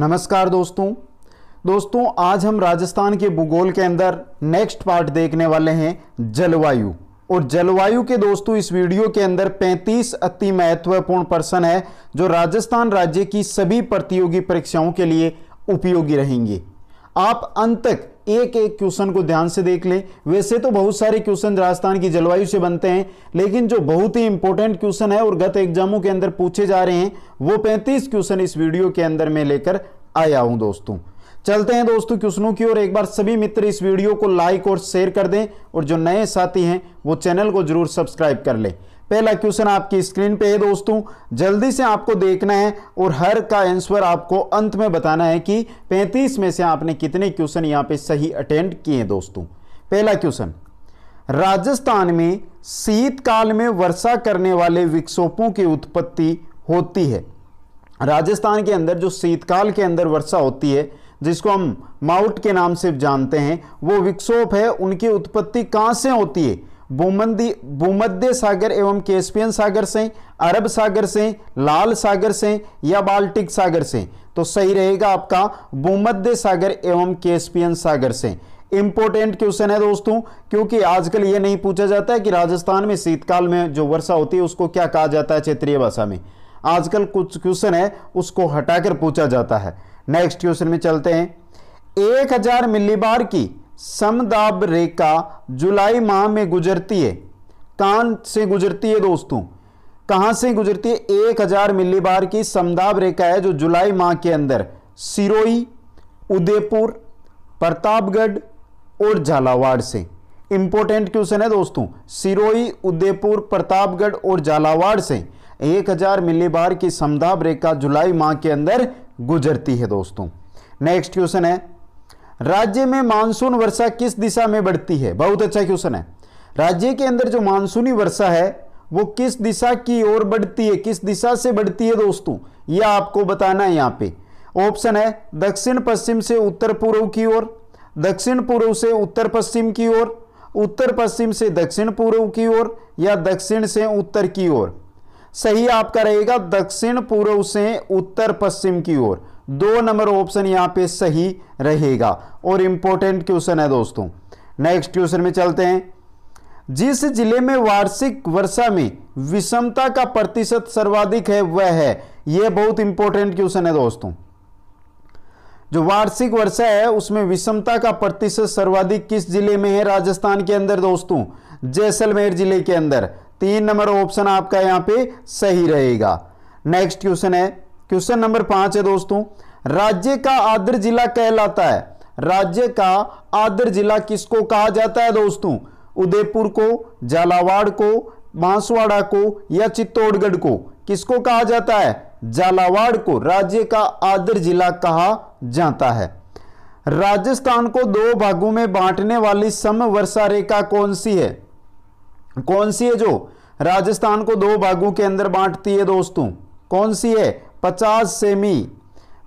नमस्कार दोस्तों दोस्तों आज हम राजस्थान के भूगोल के अंदर नेक्स्ट पार्ट देखने वाले हैं जलवायु और जलवायु के दोस्तों इस वीडियो के अंदर 35 अति महत्वपूर्ण प्रश्न है जो राजस्थान राज्य की सभी प्रतियोगी परीक्षाओं के लिए उपयोगी रहेंगे आप अंत तक एक एक क्वेश्चन को ध्यान से देख लें वैसे तो बहुत सारे क्वेश्चन राजस्थान की जलवायु से बनते हैं लेकिन जो बहुत ही इंपॉर्टेंट क्वेश्चन है और गत एग्जामों के अंदर पूछे जा रहे हैं वो पैंतीस क्वेश्चन इस वीडियो के अंदर मैं लेकर आया हूं दोस्तों चलते हैं दोस्तों क्वेश्चनों की ओर एक बार सभी मित्र इस वीडियो को लाइक और शेयर कर दें और जो नए साथी हैं वो चैनल को जरूर सब्सक्राइब कर लें पहला क्वेश्चन आपकी स्क्रीन पे है दोस्तों जल्दी से आपको देखना है और हर का आंसर आपको अंत में बताना है कि 35 में से आपने कितने क्वेश्चन यहां पे सही अटेंड किए दोस्तों पहला क्वेश्चन राजस्थान में शीतकाल में वर्षा करने वाले विक्षोभों की उत्पत्ति होती है राजस्थान के अंदर जो शीतकाल के अंदर वर्षा होती है जिसको हम माउट के नाम से जानते हैं वो विक्षोभ है उनकी उत्पत्ति कहाँ से होती है भूमंदी भूमध्य सागर एवं कैस्पियन सागर से अरब सागर से लाल सागर से या बाल्टिक सागर से तो सही रहेगा आपका भूमध्य सागर एवं कैस्पियन सागर से इंपॉर्टेंट क्वेश्चन है दोस्तों क्योंकि आजकल ये नहीं पूछा जाता है कि राजस्थान में शीतकाल में जो वर्षा होती है उसको क्या कहा जाता है क्षेत्रीय भाषा में आजकल कुछ क्वेश्चन है उसको हटाकर पूछा जाता है नेक्स्ट क्वेश्चन में चलते हैं एक हजार मिलीबार की समदाब रेखा जुलाई माह में गुजरती है कान से गुजरती है दोस्तों कहाँ से गुजरती है एक हजार मिलीबार की समदाब रेखा है जो जुलाई माह के अंदर सिरोही उदयपुर प्रतापगढ़ और झालावाड़ से इंपॉर्टेंट क्वेश्चन है दोस्तों सिरोही उदयपुर प्रतापगढ़ और झालावाड़ से 1000 मिलीबार की समदाब रेखा जुलाई माह के अंदर गुजरती है दोस्तों नेक्स्ट क्वेश्चन है राज्य में मानसून वर्षा किस दिशा में बढ़ती है बहुत अच्छा क्वेश्चन है राज्य के अंदर जो मानसूनी वर्षा है वो किस दिशा की ओर बढ़ती है किस दिशा से बढ़ती है दोस्तों यह आपको बताना है यहाँ पे ऑप्शन है दक्षिण पश्चिम से उत्तर पूर्व की ओर दक्षिण पूर्व से उत्तर पश्चिम की ओर उत्तर पश्चिम से दक्षिण पूर्व की ओर या दक्षिण से उत्तर की ओर सही आपका रहेगा दक्षिण पूर्व से उत्तर पश्चिम की ओर दो नंबर ऑप्शन यहाँ पे सही रहेगा और इम्पोर्टेंट क्वेश्चन है दोस्तों नेक्स्ट क्वेश्चन में चलते हैं जिस जिले में वार्षिक वर्षा में विषमता का प्रतिशत सर्वाधिक है वह है यह बहुत इंपॉर्टेंट क्वेश्चन है दोस्तों जो वार्षिक वर्षा है उसमें विषमता का प्रतिशत सर्वाधिक किस जिले में है राजस्थान के अंदर दोस्तों जैसलमेर जिले के अंदर तीन नंबर ऑप्शन आपका यहां पे सही रहेगा नेक्स्ट क्वेश्चन है क्वेश्चन नंबर पांच है दोस्तों राज्य का आदर जिला कहलाता है राज्य का आदर जिला किसको कहा जाता है दोस्तों उदयपुर को झालावाड़ को बांसवाड़ा को या चित्तौड़गढ़ को किसको कहा जाता है झालावाड़ को राज्य का आदर जिला कहा जाता है राजस्थान को दो भागों में बांटने वाली सम वर्षा रेखा कौन सी है कौन सी है जो राजस्थान को दो भागों के अंदर बांटती है दोस्तों कौन सी है पचास सेमी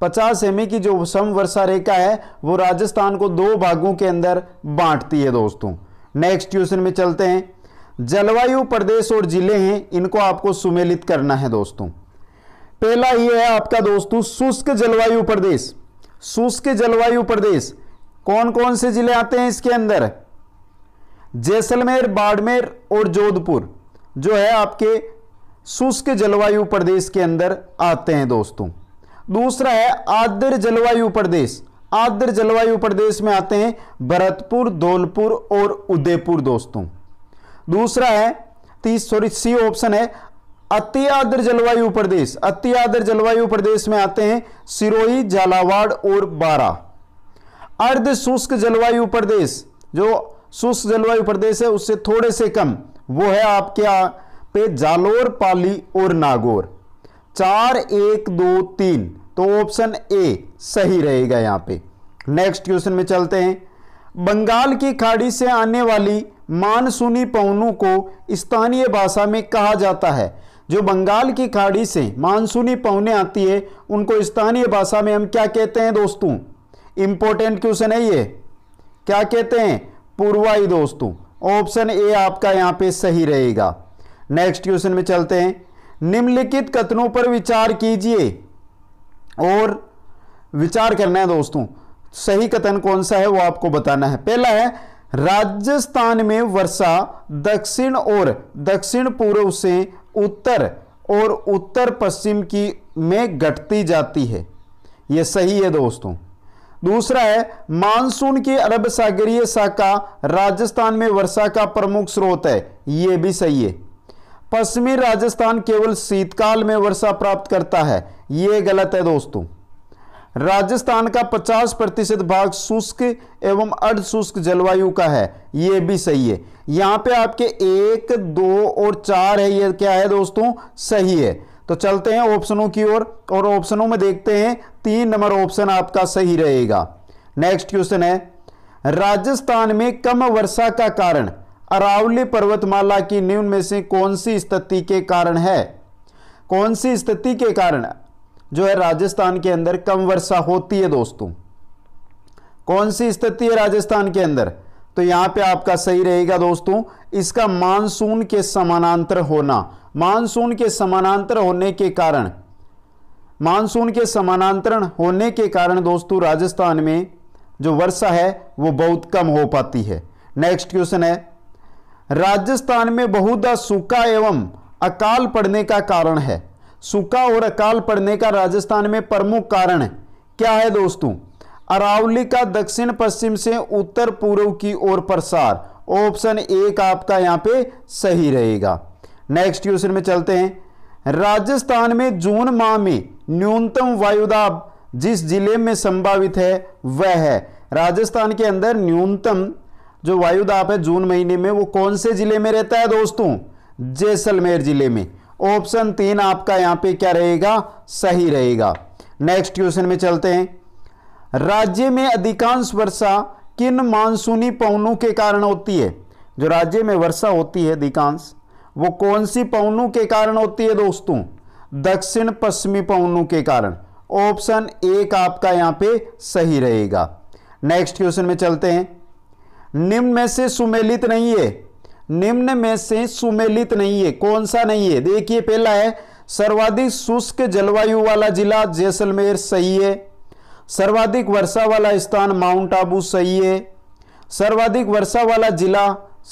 पचास सेमी की जो वर्षा रेखा है वो राजस्थान को दो भागों के अंदर बांटती है दोस्तों नेक्स्ट क्वेश्चन में चलते हैं जलवायु प्रदेश और जिले हैं इनको आपको सुमेलित करना है दोस्तों पहला ये है आपका दोस्तों शुष्क जलवायु प्रदेश शुष्क जलवायु प्रदेश कौन कौन से जिले आते हैं इसके अंदर जैसलमेर बाड़मेर और जोधपुर जो है आपके शुष्क जलवायु प्रदेश के अंदर आते हैं दोस्तों दूसरा है आर्द्र जलवायु प्रदेश आर्द्र जलवायु प्रदेश में आते हैं भरतपुर धौलपुर और उदयपुर दोस्तों दूसरा है तीस सॉरी सी ऑप्शन है अति आर्द्र जलवायु प्रदेश अति आर्द्र जलवायु प्रदेश में आते हैं सिरोही झालावाड़ और बारा अर्ध शुष्क जलवायु प्रदेश जो शुष्क जलवायु प्रदेश है उससे थोड़े से कम वो है आपके पे जालोर पाली और नागौर चार एक दो तीन तो ऑप्शन ए सही रहेगा यहाँ पे नेक्स्ट क्वेश्चन में चलते हैं बंगाल की खाड़ी से आने वाली मानसूनी पवनों को स्थानीय भाषा में कहा जाता है जो बंगाल की खाड़ी से मानसूनी पवने आती है उनको स्थानीय भाषा में हम क्या कहते हैं दोस्तों इंपॉर्टेंट क्वेश्चन है ये क्या कहते हैं पूर्वाई दोस्तों ऑप्शन ए आपका यहाँ पे सही रहेगा नेक्स्ट क्वेश्चन में चलते हैं निम्नलिखित कथनों पर विचार कीजिए और विचार करना है दोस्तों सही कथन कौन सा है वो आपको बताना है पहला है राजस्थान में वर्षा दक्षिण और दक्षिण पूर्व से उत्तर और उत्तर पश्चिम की में घटती जाती है यह सही है दोस्तों दूसरा है मानसून की अरब सागरीय शाखा राजस्थान में वर्षा का प्रमुख स्रोत है यह भी सही है पश्चिमी राजस्थान केवल शीतकाल में वर्षा प्राप्त करता है ये गलत है दोस्तों राजस्थान का 50 प्रतिशत भाग शुष्क एवं अर्धशुष्क जलवायु का है ये भी सही है यहाँ पे आपके एक दो और चार है ये क्या है दोस्तों सही है तो चलते हैं ऑप्शनों की ओर और ऑप्शनों में देखते हैं तीन नंबर ऑप्शन आपका सही रहेगा नेक्स्ट क्वेश्चन है राजस्थान में कम वर्षा का कारण अरावली पर्वतमाला की निम्न में से कौन सी स्थिति के कारण है कौन सी स्थिति के कारण जो है राजस्थान के अंदर कम वर्षा होती है दोस्तों कौन सी स्थिति है राजस्थान के अंदर तो यहां पे आपका सही रहेगा दोस्तों इसका मानसून के समानांतर होना मानसून के समानांतर होने के कारण मानसून के समानांतरण होने के कारण दोस्तों राजस्थान में जो वर्षा है वो बहुत कम हो पाती है नेक्स्ट क्वेश्चन है राजस्थान में बहुत सूखा एवं अकाल पड़ने का कारण है सूखा और अकाल पड़ने का राजस्थान में प्रमुख कारण क्या है दोस्तों अरावली का दक्षिण पश्चिम से उत्तर पूर्व की ओर प्रसार ऑप्शन एक आपका यहाँ पे सही रहेगा नेक्स्ट क्वेश्चन में चलते हैं राजस्थान में जून माह में न्यूनतम वायुदाब जिस जिले में संभावित है वह है राजस्थान के अंदर न्यूनतम जो वायुदाप है जून महीने में वो कौन से जिले में रहता है दोस्तों जैसलमेर जिले में ऑप्शन तीन आपका यहाँ पे क्या रहेगा सही रहेगा नेक्स्ट क्वेश्चन में चलते हैं राज्य में अधिकांश वर्षा किन मानसूनी पवनों के कारण होती है जो राज्य में वर्षा होती है अधिकांश वो कौन सी पवनों के कारण होती है दोस्तों दक्षिण पश्चिमी पवनों के कारण ऑप्शन एक आपका यहाँ पे सही रहेगा नेक्स्ट क्वेश्चन में चलते हैं निम्न में से सुमेलित नहीं है निम्न में से सुमेलित नहीं है कौन सा नहीं है देखिए पहला है सर्वाधिक शुष्क जलवायु वाला जिला जैसलमेर सही है सर्वाधिक वर्षा वाला स्थान माउंट आबू सही है सर्वाधिक वर्षा वाला जिला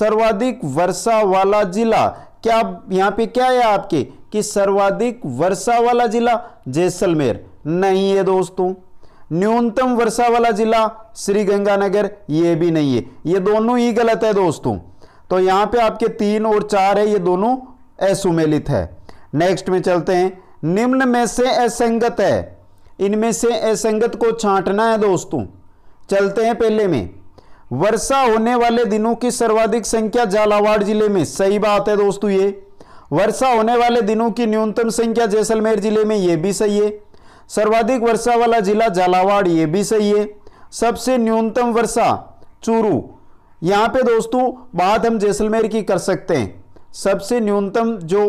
सर्वाधिक वर्षा वाला जिला क्या यहाँ पे क्या है आपके कि सर्वाधिक वर्षा वाला जिला जैसलमेर नहीं है दोस्तों न्यूनतम वर्षा वाला जिला श्रीगंगानगर ये भी नहीं है ये दोनों ही गलत है दोस्तों तो यहाँ पे आपके तीन और चार है ये दोनों असुमेलित है नेक्स्ट में चलते हैं निम्न में से असंगत है इनमें से असंगत को छांटना है दोस्तों चलते हैं पहले में वर्षा होने वाले दिनों की सर्वाधिक संख्या झालावाड़ जिले में सही बात है दोस्तों ये वर्षा होने वाले दिनों की न्यूनतम संख्या जैसलमेर जिले में ये भी सही है सर्वाधिक वर्षा वाला जिला झालावाड़ ये भी सही है सबसे न्यूनतम वर्षा चूरू यहाँ पे दोस्तों बात हम जैसलमेर की कर सकते हैं सबसे न्यूनतम जो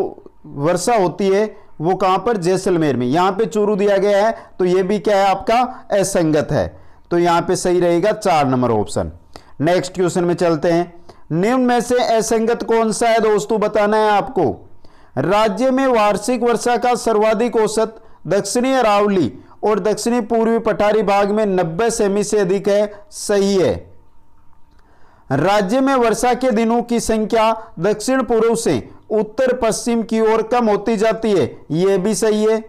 वर्षा होती है वो कहाँ पर जैसलमेर में यहाँ पे चूरू दिया गया है तो ये भी क्या है आपका असंगत है तो यहाँ पे सही रहेगा चार नंबर ऑप्शन नेक्स्ट क्वेश्चन में चलते हैं निम्न में से असंगत कौन सा है दोस्तों बताना है आपको राज्य में वार्षिक वर्षा का सर्वाधिक औसत दक्षिणी अरावली और दक्षिणी पूर्वी पठारी भाग में 90 सेमी से अधिक है सही है राज्य में वर्षा के दिनों की संख्या दक्षिण पूर्व से उत्तर पश्चिम की ओर कम होती जाती है यह भी सही है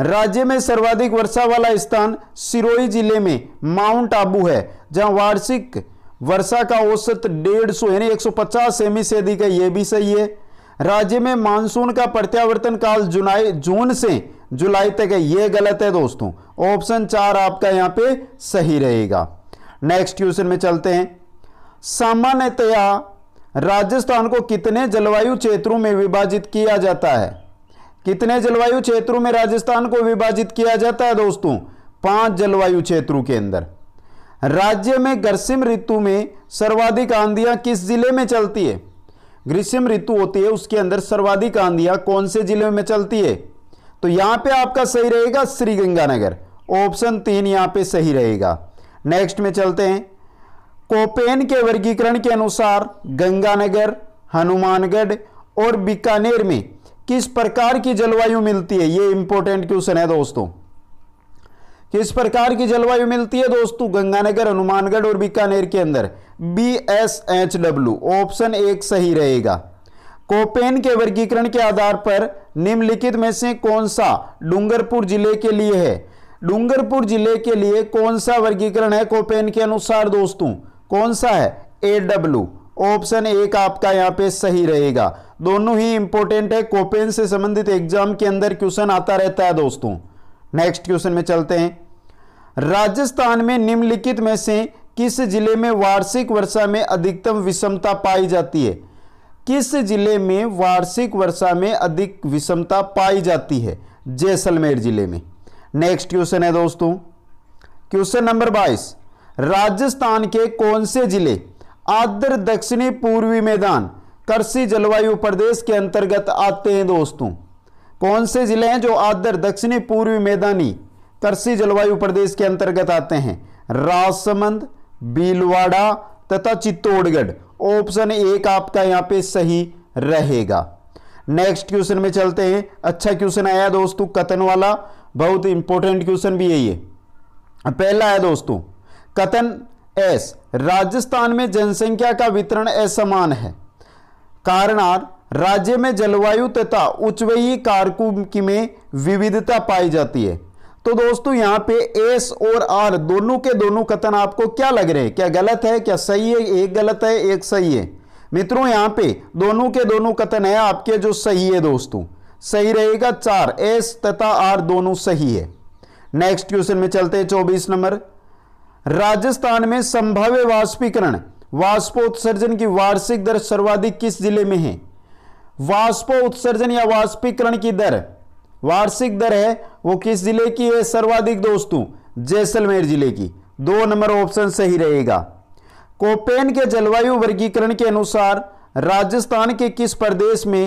राज्य में सर्वाधिक वर्षा वाला स्थान सिरोही जिले में माउंट आबू है जहां वार्षिक वर्षा का औसत डेढ़ सौ यानी पचास सेमी से अधिक है यह भी सही है राज्य में मानसून का प्रत्यावर्तन काल जुलाई जून से जुलाई तक है यह गलत है दोस्तों ऑप्शन चार आपका यहां पे सही रहेगा नेक्स्ट क्वेश्चन में चलते हैं सामान्यतया राजस्थान को कितने जलवायु क्षेत्रों में विभाजित किया जाता है कितने जलवायु क्षेत्रों में राजस्थान को विभाजित किया जाता है दोस्तों पांच जलवायु क्षेत्रों के अंदर राज्य में गर्सिम ऋतु में सर्वाधिक आंधियां किस जिले में चलती है ग्रीष्म ऋतु होती है उसके अंदर सर्वाधिक आंधिया कौन से जिले में चलती है तो यहां पे आपका सही रहेगा श्रीगंगानगर ऑप्शन तीन यहां पे सही रहेगा नेक्स्ट में चलते हैं कोपेन के वर्गीकरण के अनुसार गंगानगर हनुमानगढ़ और बीकानेर में किस प्रकार की जलवायु मिलती है ये इंपॉर्टेंट क्वेश्चन है दोस्तों किस प्रकार की जलवायु मिलती है दोस्तों गंगानगर हनुमानगढ़ और बीकानेर के अंदर B S H W option एक सही रहेगा कोपेन के वर्गीकरण के आधार पर निम्नलिखित में से कौन सा डूंगरपुर जिले के लिए है डूंगरपुर जिले के लिए कौन सा वर्गीकरण है कोपेन के अनुसार दोस्तों कौन सा है ए डब्ल्यू ऑप्शन एक आपका यहाँ पे सही रहेगा दोनों ही इंपॉर्टेंट है कोपेन से संबंधित एग्जाम के अंदर क्वेश्चन आता रहता है दोस्तों नेक्स्ट क्वेश्चन में चलते हैं राजस्थान में निम्नलिखित में से किस जिले में वार्षिक वर्षा में अधिकतम विषमता पाई जाती है किस जिले में वार्षिक वर्षा में अधिक विषमता पाई जाती है जैसलमेर जिले में नेक्स्ट क्वेश्चन है दोस्तों क्वेश्चन नंबर बाईस राजस्थान के कौन से जिले आदर दक्षिणी पूर्वी मैदान कृषि जलवायु प्रदेश के अंतर्गत आते हैं दोस्तों कौन से जिले हैं जो आदर दक्षिणी पूर्वी मैदानी कृषि जलवायु प्रदेश के अंतर्गत आते हैं राजसमंद बीलवाड़ा तथा चित्तौड़गढ़ ऑप्शन एक आपका यहाँ पे सही रहेगा नेक्स्ट क्वेश्चन में चलते हैं अच्छा क्वेश्चन आया दोस्तों कथन वाला बहुत इंपॉर्टेंट क्वेश्चन भी है ये पहला है दोस्तों कथन एस राजस्थान में जनसंख्या का वितरण असमान है कारण आर राज्य में जलवायु तथा उच्चवयी कारकों की में विविधता पाई जाती है तो दोस्तों यहां पे एस और आर दोनों के दोनों कथन आपको क्या लग रहे हैं क्या गलत है क्या सही है एक गलत है एक सही है मित्रों यहां पे दोनों के दोनों कथन है आपके जो सही है दोस्तों सही रहेगा चार एस तथा आर दोनों सही है नेक्स्ट क्वेश्चन में चलते हैं चौबीस नंबर राजस्थान में संभाव्य वाष्पीकरण वाष्पोत्सर्जन की वार्षिक दर सर्वाधिक किस जिले में है वाष्पो उत्सर्जन या वाष्पीकरण की दर वार्षिक दर है वो किस जिले की है सर्वाधिक दोस्तों जैसलमेर जिले की दो नंबर ऑप्शन सही रहेगा कोपेन के जलवायु वर्गीकरण के अनुसार राजस्थान के किस प्रदेश में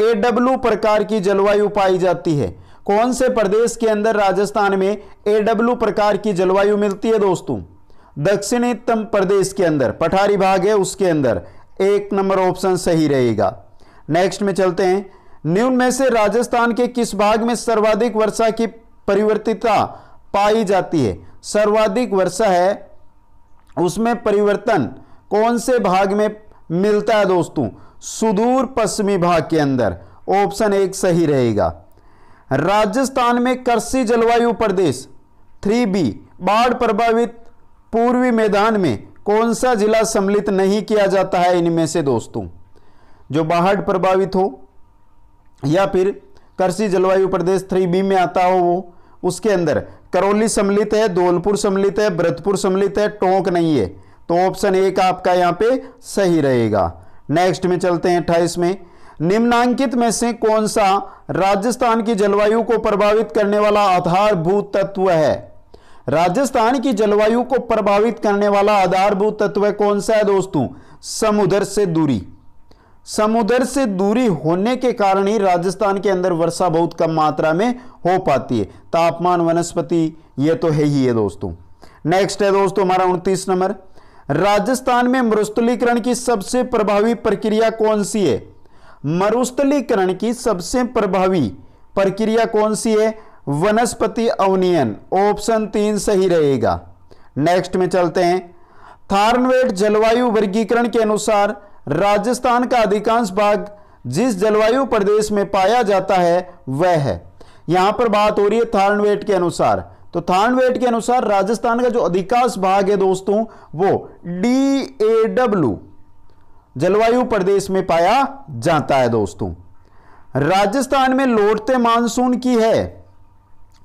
ए डब्ल्यू प्रकार की जलवायु पाई जाती है कौन से प्रदेश के अंदर राजस्थान में ए डब्ल्यू प्रकार की जलवायु मिलती है दोस्तों दक्षिणतम प्रदेश के अंदर पठारी भाग है उसके अंदर एक नंबर ऑप्शन सही रहेगा नेक्स्ट में चलते हैं निम्न में से राजस्थान के किस भाग में सर्वाधिक वर्षा की परिवर्तिता पाई जाती है सर्वाधिक वर्षा है उसमें परिवर्तन कौन से भाग में मिलता है दोस्तों सुदूर पश्चिमी भाग के अंदर ऑप्शन एक सही रहेगा राजस्थान में कृषि जलवायु प्रदेश थ्री बी बाढ़ प्रभावित पूर्वी मैदान में कौन सा जिला सम्मिलित नहीं किया जाता है इनमें से दोस्तों जो बाढ़ प्रभावित हो या फिर करसी जलवायु प्रदेश थ्री बी में आता हो वो उसके अंदर करौली सम्मिलित है धौलपुर सम्मिलित है भरतपुर सम्मिलित है टोंक नहीं है तो ऑप्शन एक आपका यहाँ पे सही रहेगा नेक्स्ट में चलते हैं अट्ठाईस में निम्नांकित में से कौन सा राजस्थान की जलवायु को प्रभावित करने वाला आधारभूत तत्व है राजस्थान की जलवायु को प्रभावित करने वाला आधारभूत तत्व कौन सा है दोस्तों समुद्र से दूरी समुद्र से दूरी होने के कारण ही राजस्थान के अंदर वर्षा बहुत कम मात्रा में हो पाती है तापमान वनस्पति ये तो है ही है दोस्तों नेक्स्ट है दोस्तों हमारा उनतीस नंबर राजस्थान में मरुस्थलीकरण की सबसे प्रभावी प्रक्रिया कौन सी है मरुस्थलीकरण की सबसे प्रभावी प्रक्रिया कौन सी है वनस्पति अवनियन ऑप्शन तीन सही रहेगा नेक्स्ट में चलते हैं थार्नवेट जलवायु वर्गीकरण के अनुसार राजस्थान का अधिकांश भाग जिस जलवायु प्रदेश में पाया जाता है वह है यहां पर बात हो रही है थार्नवेट के अनुसार तो थार्नवेट के अनुसार राजस्थान का जो अधिकांश भाग है दोस्तों वो डी ए डब्ल्यू जलवायु प्रदेश में पाया जाता है दोस्तों राजस्थान में लौटते मानसून की है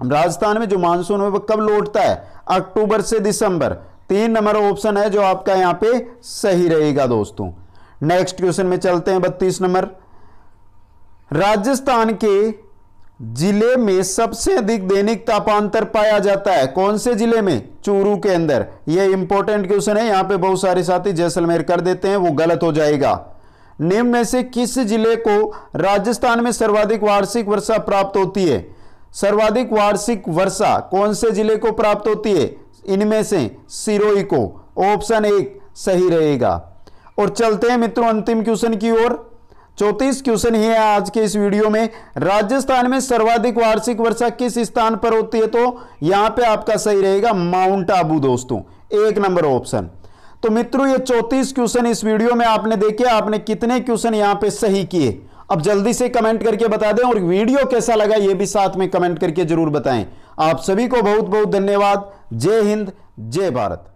राजस्थान में जो मानसून है वह कब लौटता है अक्टूबर से दिसंबर तीन नंबर ऑप्शन है जो आपका यहां पे सही रहेगा दोस्तों नेक्स्ट क्वेश्चन में चलते हैं बत्तीस नंबर राजस्थान के जिले में सबसे अधिक दैनिक तापांतर पाया जाता है कौन से जिले में चूरू के अंदर यह इंपॉर्टेंट क्वेश्चन है यहां पे बहुत सारे साथी जैसलमेर कर देते हैं वो गलत हो जाएगा निम्न में से किस जिले को राजस्थान में सर्वाधिक वार्षिक वर्षा प्राप्त होती है सर्वाधिक वार्षिक वर्षा कौन से जिले को प्राप्त होती है इनमें से सिरोई को ऑप्शन एक सही रहेगा और चलते हैं मित्रों अंतिम क्वेश्चन की ओर चौतीस क्वेश्चन ही है आज के इस वीडियो में राजस्थान में सर्वाधिक वार्षिक वर्षा किस स्थान पर होती है तो यहां पे आपका सही रहेगा माउंट आबू दोस्तों एक नंबर ऑप्शन तो मित्रों ये चौतीस क्वेश्चन इस वीडियो में आपने देखे आपने कितने क्वेश्चन यहां पे सही किए अब जल्दी से कमेंट करके बता दें और वीडियो कैसा लगा यह भी साथ में कमेंट करके जरूर बताएं आप सभी को बहुत बहुत धन्यवाद जय हिंद जय भारत